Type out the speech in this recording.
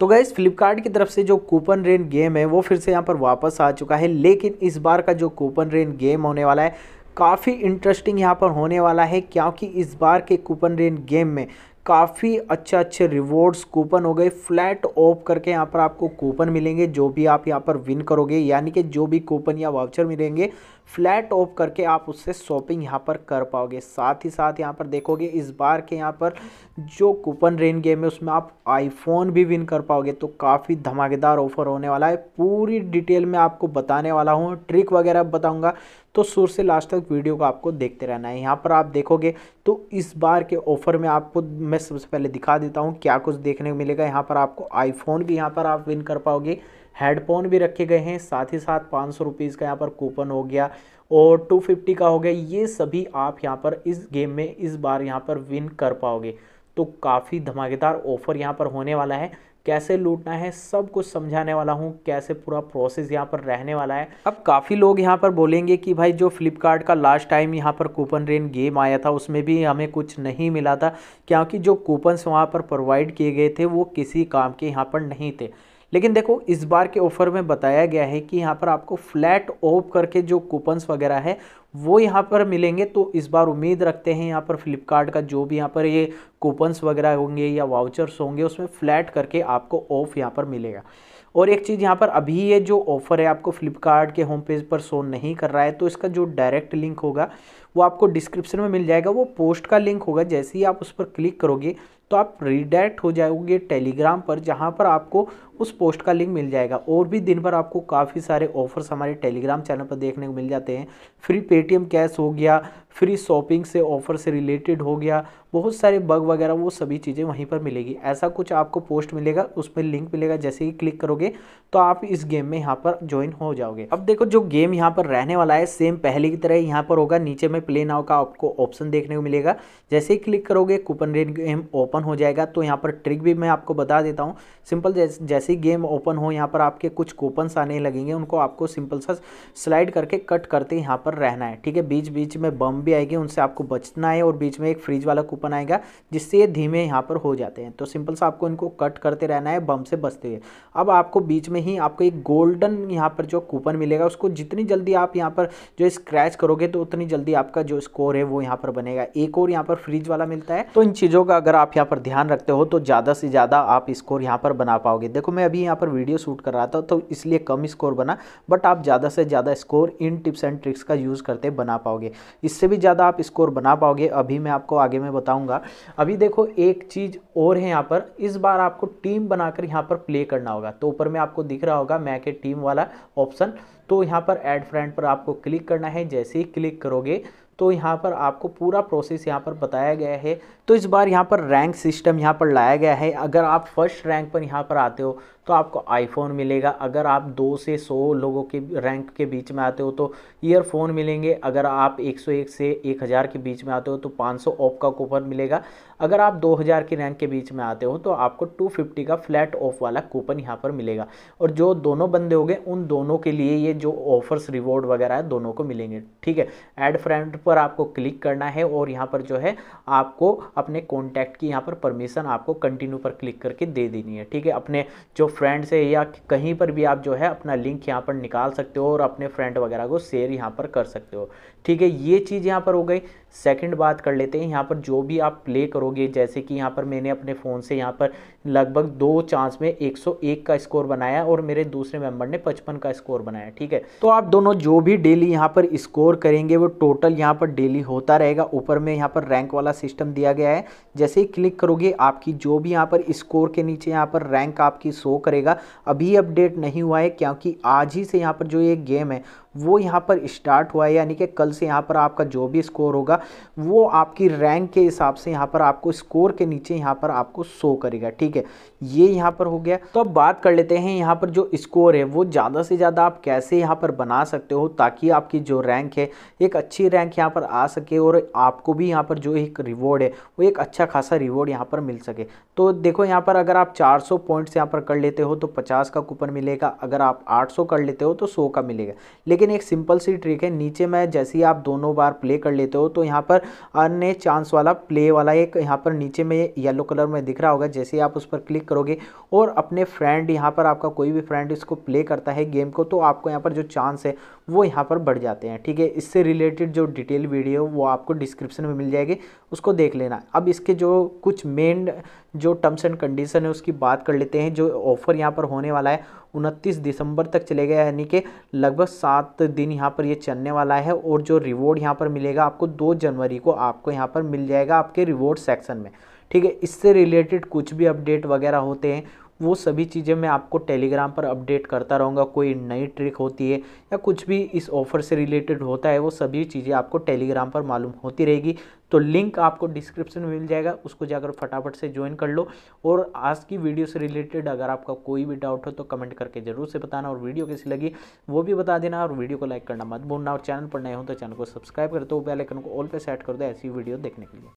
तो गैस फ्लिपकार्ट की तरफ से जो कूपन रेन गेम है वो फिर से यहाँ पर वापस आ चुका है लेकिन इस बार का जो कूपन रेन गेम होने वाला है काफ़ी इंटरेस्टिंग यहाँ पर होने वाला है क्योंकि इस बार के कूपन रेन गेम में काफ़ी अच्छे अच्छे रिवॉर्ड्स कूपन हो गए फ्लैट ऑफ करके यहाँ पर आपको कूपन मिलेंगे जो भी आप यहाँ पर विन करोगे यानी कि जो भी कूपन या वाउचर मिलेंगे फ्लैट ऑफ करके आप उससे शॉपिंग यहाँ पर कर पाओगे साथ ही साथ यहाँ पर देखोगे इस बार के यहाँ पर जो कूपन रेन गेम है उसमें आप आईफोन भी विन कर पाओगे तो काफ़ी धमाकेदार ऑफर होने वाला है पूरी डिटेल में आपको बताने वाला हूँ ट्रिक वगैरह बताऊँगा तो शुरू से लास्ट तक वीडियो को आपको देखते रहना है यहाँ पर आप देखोगे तो इस बार के ऑफर में आपको मैं सबसे पहले दिखा देता हूँ क्या कुछ देखने को मिलेगा यहाँ पर आपको आईफोन भी यहाँ पर आप विन कर पाओगे हेडफोन भी रखे गए हैं साथ ही साथ पाँच सौ रुपीज़ का यहाँ पर कूपन हो गया और टू फिफ्टी का हो गया ये सभी आप यहाँ पर इस गेम में इस बार यहाँ पर विन कर पाओगे तो काफ़ी धमाकेदार ऑफर यहाँ पर होने वाला है कैसे लूटना है सब कुछ समझाने वाला हूँ कैसे पूरा प्रोसेस यहाँ पर रहने वाला है अब काफ़ी लोग यहाँ पर बोलेंगे कि भाई जो फ्लिपकार्ट का लास्ट टाइम यहाँ पर कूपन रेन गेम आया था उसमें भी हमें कुछ नहीं मिला था क्योंकि जो कूपन्स वहाँ पर प्रोवाइड किए गए थे वो किसी काम के यहाँ पर नहीं थे लेकिन देखो इस बार के ऑफर में बताया गया है कि यहाँ पर आपको फ्लैट ऑफ करके जो कूपन्स वगैरह है वो यहाँ पर मिलेंगे तो इस बार उम्मीद रखते हैं यहाँ पर फ्लिपकार्ट का जो भी यहाँ पर ये कूपन्स वगैरह होंगे या वाउचर्स होंगे उसमें फ्लैट करके आपको ऑफ यहाँ पर मिलेगा और एक चीज़ यहाँ पर अभी ये जो ऑफ़र है आपको फ्लिपकार्ट के होम पेज पर शो नहीं कर रहा है तो इसका जो डायरेक्ट लिंक होगा वो आपको डिस्क्रिप्शन में मिल जाएगा वो पोस्ट का लिंक होगा जैसे ही आप उस पर क्लिक करोगे तो आप रिडायरेक्ट हो जाओगे टेलीग्राम पर जहाँ पर आपको उस पोस्ट का लिंक मिल जाएगा और भी दिन भर आपको काफ़ी सारे ऑफर्स हमारे टेलीग्राम चैनल पर देखने को मिल जाते हैं फ्री पेड पेटीएम कैश हो गया फ्री शॉपिंग से ऑफर से रिलेटेड हो गया बहुत सारे बग वगैरह वो सभी चीज़ें वहीं पर मिलेगी ऐसा कुछ आपको पोस्ट मिलेगा उस पर लिंक मिलेगा जैसे ही क्लिक करोगे तो आप इस गेम में यहाँ पर ज्वाइन हो जाओगे अब देखो जो गेम यहाँ पर रहने वाला है सेम पहले की तरह यहाँ पर होगा नीचे में प्ले नाव का आपको ऑप्शन देखने को मिलेगा जैसे ही क्लिक करोगे कूपन रेड गेम ओपन हो जाएगा तो यहाँ पर ट्रिक भी मैं आपको बता देता हूँ सिंपल जैसे ही गेम ओपन हो यहाँ पर आपके कुछ कूपन्स आने लगेंगे उनको आपको सिंपल सा स्लाइड करके कट करते यहाँ पर रहना है ठीक है बीच बीच में बम भी आएगी उनसे आपको बचना है और बीच में एक फ्रिज वाला कूपन आएगा जिससे ये धीमे यहाँ पर हो जाते हैं तो सिंपल सा आपको इनको कट करते रहना है बम से बचते हुए अब आपको बीच में ही आपको एक गोल्डन यहाँ पर जो कूपन मिलेगा उसको जितनी जल्दी आप यहाँ पर जो स्क्रैच करोगे तो उतनी जल्दी आपका जो स्कोर है वो यहाँ पर बनेगा एक और यहाँ पर फ्रिज वाला मिलता है तो इन चीज़ों का अगर आप यहाँ पर ध्यान रखते हो तो ज़्यादा से ज़्यादा आप स्कोर यहाँ पर बना पाओगे देखो मैं अभी यहाँ पर वीडियो शूट कर रहा था तो इसलिए कम स्कोर बना बट आप ज़्यादा से ज़्यादा score in tips and tricks का यूज़ करते बना पाओगे इससे भी भी ज़्यादा आप स्कोर बना पाओगे अभी मैं आपको आगे में बताऊंगा अभी देखो एक चीज़ और है यहाँ पर इस बार आपको टीम बनाकर यहाँ पर प्ले करना होगा तो ऊपर में आपको दिख रहा होगा मैक ए टीम वाला ऑप्शन तो यहाँ पर एड फ्रेंड पर आपको क्लिक करना है जैसे ही क्लिक करोगे तो यहाँ पर आपको पूरा प्रोसेस यहाँ पर बताया गया है तो इस बार यहाँ पर रैंक सिस्टम यहाँ पर लाया गया है अगर आप फर्स्ट रैंक पर यहाँ पर आते हो तो आपको आईफोन मिलेगा अगर आप दो से सौ लोगों के रैंक के बीच में आते हो तो ईयरफोन मिलेंगे अगर आप 101 से 1000 के बीच में आते हो तो 500 ऑफ का कूपन मिलेगा अगर आप 2000 की रैंक के बीच में आते हो तो आपको 250 का फ्लैट ऑफ वाला कूपन यहाँ पर मिलेगा और जो दोनों बंदे हो गए उन दोनों के लिए ये जो ऑफर्स रिवॉर्ड वगैरह है दोनों को मिलेंगे ठीक है एड फ्रेंड पर आपको क्लिक करना है और यहाँ पर जो है आपको अपने कॉन्टैक्ट की यहाँ पर परमिशन आपको कंटिन्यू पर क्लिक करके दे देनी है ठीक है अपने जो फ्रेंड से या कहीं पर भी आप जो है अपना लिंक यहाँ पर निकाल सकते हो और अपने फ्रेंड वगैरह को शेयर यहाँ पर कर सकते हो ठीक है ये चीज़ यहाँ पर हो गई सेकंड बात कर लेते हैं यहाँ पर जो भी आप प्ले करोगे जैसे कि यहाँ पर मैंने अपने फ़ोन से यहाँ पर लगभग दो चांस में 101 का स्कोर बनाया और मेरे दूसरे मेंबर ने 55 का स्कोर बनाया ठीक है तो आप दोनों जो भी डेली यहाँ पर स्कोर करेंगे वो टोटल यहाँ पर डेली होता रहेगा ऊपर में यहाँ पर रैंक वाला सिस्टम दिया गया है जैसे ही क्लिक करोगे आपकी जो भी यहाँ पर स्कोर के नीचे यहाँ पर रैंक आपकी शो करेगा अभी अपडेट नहीं हुआ है क्योंकि आज ही से यहाँ पर जो ये गेम है वो यहाँ पर स्टार्ट हुआ है यानी कि कल से यहाँ पर आपका जो भी स्कोर होगा वो आपकी रैंक के हिसाब से यहाँ पर आपको स्कोर के नीचे यहाँ पर आपको शो करेगा ठीक है ये यहाँ पर हो गया तो अब बात कर लेते हैं यहाँ पर जो स्कोर है वो ज़्यादा से ज़्यादा आप कैसे यहाँ पर बना सकते हो ताकि आपकी जो रैंक है एक अच्छी रैंक यहाँ पर आ सके और आपको भी यहाँ पर जो एक रिवॉर्ड है वो एक अच्छा खासा रिवॉर्ड यहाँ पर मिल सके तो देखो यहाँ पर अगर आप चार पॉइंट्स यहाँ पर कर लेते हो तो पचास का कूपन मिलेगा अगर आप आठ कर लेते हो तो सौ का मिलेगा लेकिन लेकिन एक सिंपल सी ट्रिक है नीचे में जैसे ही आप दोनों बार प्ले कर लेते हो तो यहाँ पर अन्य चांस वाला प्ले वाला एक यहाँ पर नीचे में येलो कलर में दिख रहा होगा जैसे ही आप उस पर क्लिक करोगे और अपने फ्रेंड यहाँ पर आपका कोई भी फ्रेंड इसको प्ले करता है गेम को तो आपको यहाँ पर जो चांस है वो यहाँ पर बढ़ जाते हैं ठीक है इससे रिलेटेड जो डिटेल वीडियो वो आपको डिस्क्रिप्शन में मिल जाएगी उसको देख लेना अब इसके जो कुछ मेन जो टर्म्स एंड कंडीशन है उसकी बात कर लेते हैं जो ऑफ़र यहाँ पर होने वाला है उनतीस दिसंबर तक चलेगा यानी कि लगभग सात दिन यहाँ पर ये यह चलने वाला है और जो रिवॉर्ड यहाँ पर मिलेगा आपको दो जनवरी को आपको यहाँ पर मिल जाएगा आपके रिवॉर्ड सेक्शन में ठीक है इससे रिलेटेड कुछ भी अपडेट वगैरह होते हैं वो सभी चीज़ें मैं आपको टेलीग्राम पर अपडेट करता रहूँगा कोई नई ट्रिक होती है या कुछ भी इस ऑफ़र से रिलेटेड होता है वो सभी चीज़ें आपको टेलीग्राम पर मालूम होती रहेगी तो लिंक आपको डिस्क्रिप्शन में मिल जाएगा उसको जाकर फटाफट से ज्वाइन कर लो और आज की वीडियो से रिलेटेड अगर आपका कोई भी डाउट हो तो कमेंट करके ज़रूर से बताना और वीडियो कैसी लगी वो भी बता देना और वीडियो को लाइक करना मत भूलना और चैनल पर नए हो तो चैनल को सब्सक्राइब कर दो बेल आइकन को ऑल पे सेट कर दो ऐसी वीडियो देखने के लिए